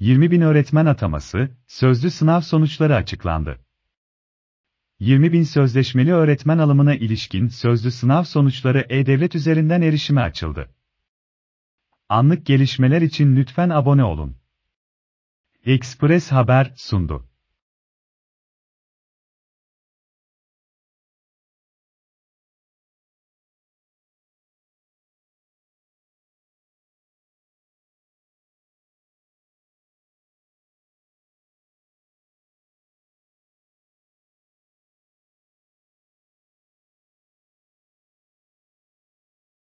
20 bin öğretmen ataması, sözlü sınav sonuçları açıklandı. 20 bin sözleşmeli öğretmen alımına ilişkin sözlü sınav sonuçları e-devlet üzerinden erişime açıldı. Anlık gelişmeler için lütfen abone olun. Express Haber sundu.